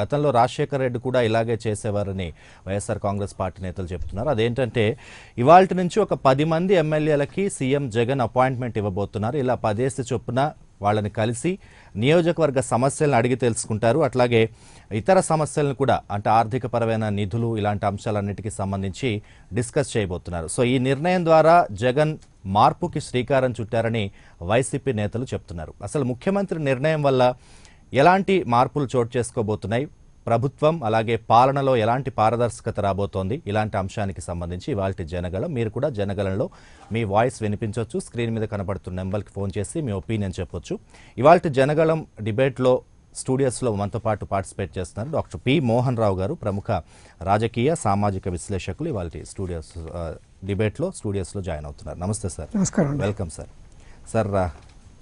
గతంలో రాజశేఖర్ రెడ్డి కూడా ఇలాగే చేసేవారని వైఎస్ఆర్ కాంగ్రెస్ పార్టీ నేతలు చెబుతున్నారు అదేంటంటే ఇవాళ నుంచి ఒక పది మంది ఎమ్మెల్యేలకి సీఎం జగన్ అపాయింట్మెంట్ ఇవ్వబోతున్నారు ఇలా పదేసి చొప్పున వాళ్ళని కలిసి నియోజకవర్గ సమస్యలను అడిగి తెలుసుకుంటారు అట్లాగే ఇతర సమస్యలను కూడా అంటే ఆర్థికపరమైన నిధులు ఇలాంటి అంశాలన్నిటికీ సంబంధించి డిస్కస్ చేయబోతున్నారు సో ఈ నిర్ణయం ద్వారా జగన్ మార్పుకి శ్రీకారం చుట్టారని వైసీపీ నేతలు చెప్తున్నారు అసలు ముఖ్యమంత్రి నిర్ణయం వల్ల ఎలాంటి మార్పులు చోటు చేసుకోబోతున్నాయి ప్రభుత్వం అలాగే పాలనలో ఎలాంటి పారదర్శకత రాబోతోంది ఇలాంటి అంశానికి సంబంధించి ఇవాళ జనగళం మీరు కూడా జనగలంలో మీ వాయిస్ వినిపించవచ్చు స్క్రీన్ మీద కనబడుతున్న నెంబర్కి ఫోన్ చేసి మీ ఒపీనియన్ చెప్పొచ్చు ఇవాళ జనగలం డిబేట్లో స్టూడియోస్లో మనతో పాటు పార్టిసిపేట్ చేస్తున్నారు డాక్టర్ పి మోహన్ రావు గారు ప్రముఖ రాజకీయ సామాజిక విశ్లేషకులు ఇవాళ స్టూడియోస్ డిబేట్లో స్టూడియోస్లో జాయిన్ అవుతున్నారు నమస్తే సార్ నమస్కారం వెల్కమ్ సార్ సార్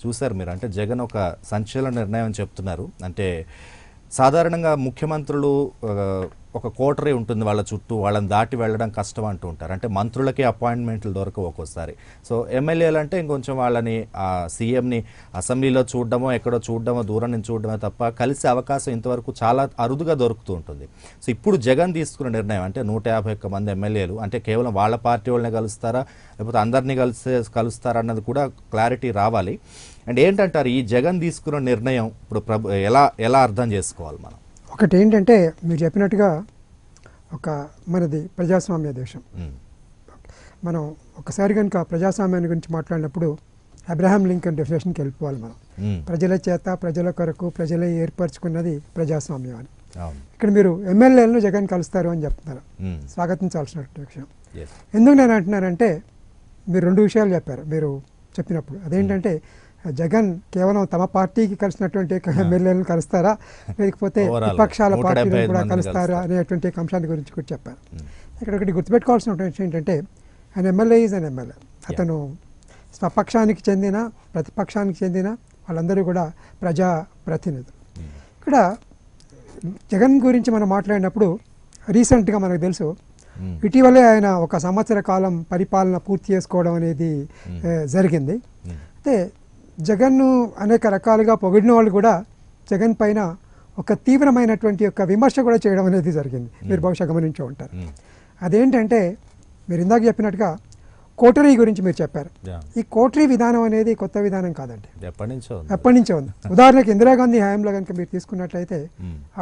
చూశారు మీరు అంటే జగన్ ఒక సంచలన నిర్ణయం చెప్తున్నారు అంటే సాధారణంగా ముఖ్యమంత్రులు ఒక కోటరీ ఉంటుంది వాళ్ళ చుట్టూ వాళ్ళని దాటి వెళ్ళడం కష్టం అంటూ ఉంటారు అంటే మంత్రులకే అపాయింట్మెంట్లు దొరకవు ఒక్కోసారి సో ఎమ్మెల్యేలు అంటే ఇంకొంచెం వాళ్ళని సీఎంని అసెంబ్లీలో చూడడమో ఎక్కడో చూడడమో దూరం నుంచి చూడడమే తప్ప కలిసే అవకాశం ఇంతవరకు చాలా అరుదుగా దొరుకుతూ ఉంటుంది సో ఇప్పుడు జగన్ తీసుకున్న నిర్ణయం అంటే నూట యాభై ఒక్క మంది ఎమ్మెల్యేలు అంటే కేవలం వాళ్ళ పార్టీ వాళ్ళని కలుస్తారా లేకపోతే అందరినీ కలిసే కలుస్తారా అన్నది కూడా క్లారిటీ రావాలి అండ్ ఏంటంటారు ఈ జగన్ తీసుకున్న నిర్ణయం ఇప్పుడు ప్రభు ఎలా ఎలా అర్థం చేసుకోవాలి మనం ఒకటి ఏంటంటే మీరు చెప్పినట్టుగా ఒక మనది ప్రజాస్వామ్య దేశం మనం ఒకసారి కనుక ప్రజాస్వామ్యాన్ని గురించి మాట్లాడినప్పుడు అబ్రహాం లింకన్ డెఫినేషన్కి వెళ్ళిపోవాలి మనం ప్రజల చేత ప్రజల కొరకు ప్రజలే ఏర్పరచుకున్నది ప్రజాస్వామ్యం అని ఇక్కడ మీరు ఎమ్మెల్యేలను జగన్ కలుస్తారు అని చెప్తున్నారు స్వాగతించాల్సిన విషయం ఎందుకు నేను అంటున్నారంటే మీరు రెండు విషయాలు చెప్పారు మీరు చెప్పినప్పుడు అదేంటంటే జగన్ కేవలం తమ పార్టీకి కలిసినటువంటి ఎమ్మెల్యేలను కలుస్తారా లేకపోతే విపక్షాల పార్టీలు కూడా కలుస్తారా అనేటువంటి అంశాన్ని గురించి కూడా చెప్పారు ఇక్కడ ఒకటి గుర్తుపెట్టుకోవాల్సిన విషయం ఏంటంటే ఆయన ఎమ్మెల్యే ఈజ్ అన్ ఎమ్మెల్యే అతను స్వపక్షానికి చెందిన ప్రతిపక్షానికి చెందిన వాళ్ళందరూ కూడా ప్రజా ప్రతినిధులు ఇక్కడ జగన్ గురించి మనం మాట్లాడినప్పుడు రీసెంట్గా మనకు తెలుసు ఇటీవలే ఆయన ఒక సంవత్సర కాలం పరిపాలన పూర్తి చేసుకోవడం అనేది జరిగింది అయితే జగన్ను అనేక రకాలుగా పొగిడిన వాళ్ళు కూడా జగన్ పైన ఒక తీవ్రమైనటువంటి యొక్క విమర్శ కూడా చేయడం అనేది జరిగింది మీరు బహుశా గమనించి ఉంటారు అదేంటంటే మీరు ఇందాక చెప్పినట్టుగా కోటరీ గురించి మీరు చెప్పారు ఈ కోటరీ విధానం అనేది కొత్త విధానం కాదండి ఎప్పటి నుంచో ఉంది ఉదాహరణకి ఇందిరాగాంధీ హయాంలో కనుక మీరు తీసుకున్నట్లయితే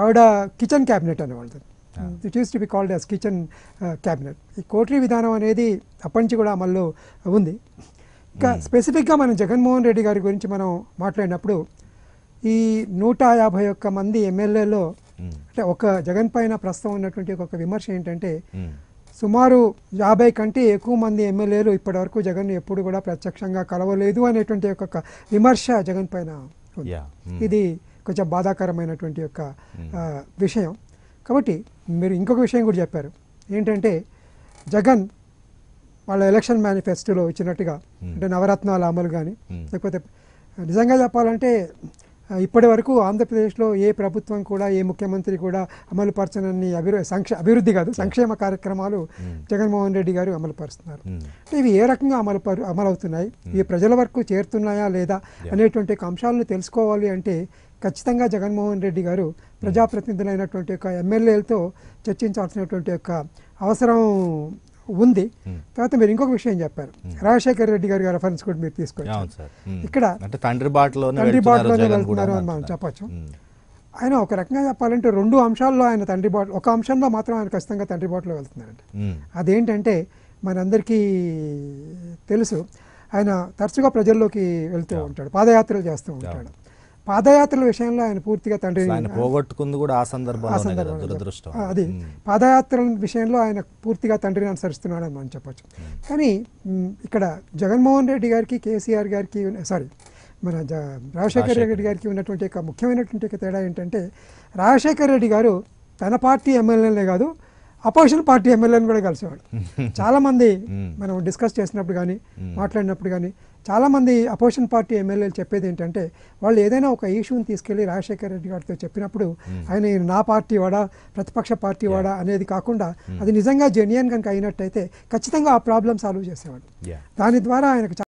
ఆవిడ కిచెన్ క్యాబినెట్ వాళ్ళు it used to be called as kitchen cabinet ఈ కోటరీ విధానం అనేది అప్పటి నుంచి కూడా అమల్లో ఉంది ఇంకా స్పెసిఫిక్గా మనం జగన్మోహన్ రెడ్డి గారి గురించి మనం మాట్లాడినప్పుడు ఈ నూట యాభై ఒక్క మంది ఎమ్మెల్యేలో అంటే ఒక జగన్ పైన ప్రస్తుతం ఉన్నటువంటి ఒక విమర్శ ఏంటంటే సుమారు యాభై కంటే ఎక్కువ మంది ఎమ్మెల్యేలు ఇప్పటివరకు జగన్ ఎప్పుడు కూడా ప్రత్యక్షంగా కలవలేదు అనేటువంటి ఒక విమర్శ జగన్ పైన ఇది కొంచెం బాధాకరమైనటువంటి యొక్క విషయం కాబట్టి మీరు ఇంకొక విషయం కూడా చెప్పారు ఏంటంటే జగన్ వాళ్ళ ఎలక్షన్ మేనిఫెస్టోలో ఇచ్చినట్టుగా hmm. అంటే నవరత్నాల అమలు కానీ hmm. లేకపోతే నిజంగా చెప్పాలంటే ఇప్పటి వరకు ఆంధ్రప్రదేశ్లో ఏ ప్రభుత్వం కూడా ఏ ముఖ్యమంత్రి కూడా అమలు పరచనని అభివృద్ధి అభివృద్ధి కాదు సంక్షేమ కార్యక్రమాలు hmm. జగన్మోహన్ రెడ్డి గారు అమలు పరుస్తున్నారు ఇవి ఏ రకంగా అమలు అమలవుతున్నాయి ఇవి ప్రజల వరకు చేరుతున్నాయా లేదా అనేటువంటి అంశాలను తెలుసుకోవాలి అంటే ఖచ్చితంగా జగన్మోహన్ రెడ్డి గారు ప్రజాప్రతినిధులైనటువంటి యొక్క ఎమ్మెల్యేలతో చర్చించాల్సినటువంటి యొక్క అవసరం ఉంది తర్వాత మీరు ఇంకొక విషయం చెప్పారు రాజశేఖర రెడ్డి గారి రెఫరెన్స్ కూడా మీరు తీసుకోవచ్చు ఇక్కడ తండ్రి బాటలోనే వెళ్తున్నారు అని మనం చెప్పచ్చు ఆయన ఒక రకంగా చెప్పాలంటే రెండు అంశాల్లో ఆయన తండ్రి బాట ఒక అంశంలో మాత్రం ఆయన ఖచ్చితంగా తండ్రి బాటలో వెళ్తున్నారండి అదేంటంటే మనందరికీ తెలుసు ఆయన తరచుగా ప్రజల్లోకి వెళ్తూ ఉంటాడు పాదయాత్రలు చేస్తూ ఉంటాడు పాదయాత్రల విషయంలో ఆయన పూర్తిగా తండ్రి పోగొట్టుకుంది కూడా ఆ సందర్భం అది పాదయాత్రల విషయంలో ఆయన పూర్తిగా తండ్రిని అనుసరిస్తున్నాడు అని మనం చెప్పొచ్చు కానీ ఇక్కడ జగన్మోహన్ రెడ్డి గారికి కేసీఆర్ గారికి సారీ మన రాజశేఖర్ రెడ్డి గారికి ఉన్నటువంటి ఒక ముఖ్యమైనటువంటి ఒక తేడా ఏంటంటే రాజశేఖర్ రెడ్డి గారు తన పార్టీ ఎమ్మెల్యేనే కాదు అపోజిషన్ పార్టీ ఎమ్మెల్యేని కూడా కలిసేవాడు చాలామంది మనం డిస్కస్ చేసినప్పుడు కానీ మాట్లాడినప్పుడు కానీ చాలామంది అపోజిషన్ పార్టీ ఎమ్మెల్యేలు చెప్పేది ఏంటంటే వాళ్ళు ఏదైనా ఒక ఇష్యూని తీసుకెళ్లి రాజశేఖర రెడ్డి గారితో చెప్పినప్పుడు ఆయన నా పార్టీ వాడా ప్రతిపక్ష పార్టీ వాడా అనేది కాకుండా అది నిజంగా జెన్యున్ కనుక అయినట్టయితే ఖచ్చితంగా ఆ ప్రాబ్లం సాల్వ్ చేసేవాడు దాని ద్వారా ఆయనకు